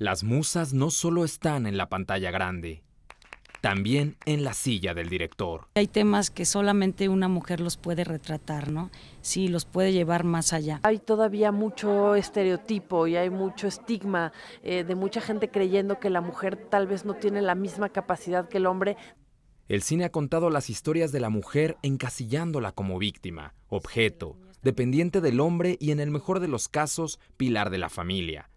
Las musas no solo están en la pantalla grande, también en la silla del director. Hay temas que solamente una mujer los puede retratar, ¿no? Sí, los puede llevar más allá. Hay todavía mucho estereotipo y hay mucho estigma eh, de mucha gente creyendo que la mujer tal vez no tiene la misma capacidad que el hombre. El cine ha contado las historias de la mujer encasillándola como víctima, objeto, dependiente del hombre y en el mejor de los casos, pilar de la familia.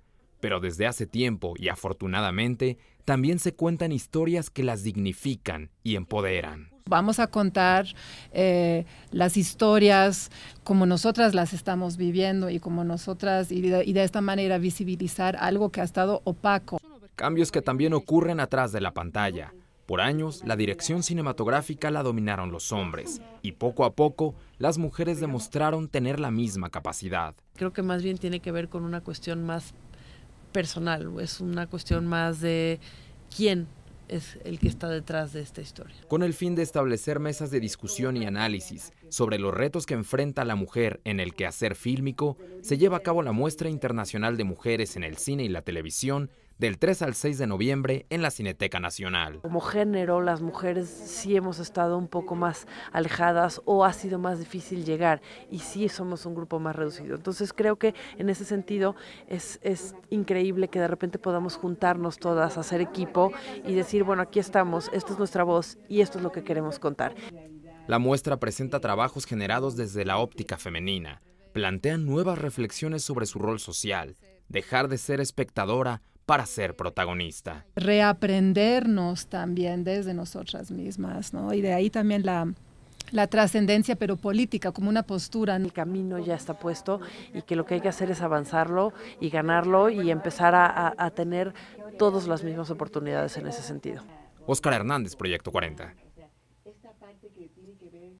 Pero desde hace tiempo, y afortunadamente, también se cuentan historias que las dignifican y empoderan. Vamos a contar eh, las historias como nosotras las estamos viviendo y como nosotras, y de, y de esta manera visibilizar algo que ha estado opaco. Cambios que también ocurren atrás de la pantalla. Por años, la dirección cinematográfica la dominaron los hombres y poco a poco las mujeres demostraron tener la misma capacidad. Creo que más bien tiene que ver con una cuestión más personal, es una cuestión más de quién es el que está detrás de esta historia. Con el fin de establecer mesas de discusión y análisis sobre los retos que enfrenta la mujer en el quehacer fílmico, se lleva a cabo la muestra internacional de mujeres en el cine y la televisión del 3 al 6 de noviembre en la Cineteca Nacional. Como género, las mujeres sí hemos estado un poco más alejadas o ha sido más difícil llegar y sí somos un grupo más reducido. Entonces creo que en ese sentido es, increíble que de repente podamos juntarnos todas, hacer equipo y decir, bueno, aquí estamos, esta es nuestra voz y esto es lo que queremos contar. La muestra presenta trabajos generados desde la óptica femenina, plantean nuevas reflexiones sobre su rol social, dejar de ser espectadora para ser protagonista. Reaprendernos también desde nosotras mismas, ¿no? Y de ahí también la, trascendencia, pero política, como una postura. El camino ya está puesto y que lo que hay que hacer es avanzarlo y ganarlo y empezar a, a tener todas las mismas oportunidades en ese sentido. Óscar Hernández, Proyecto 40.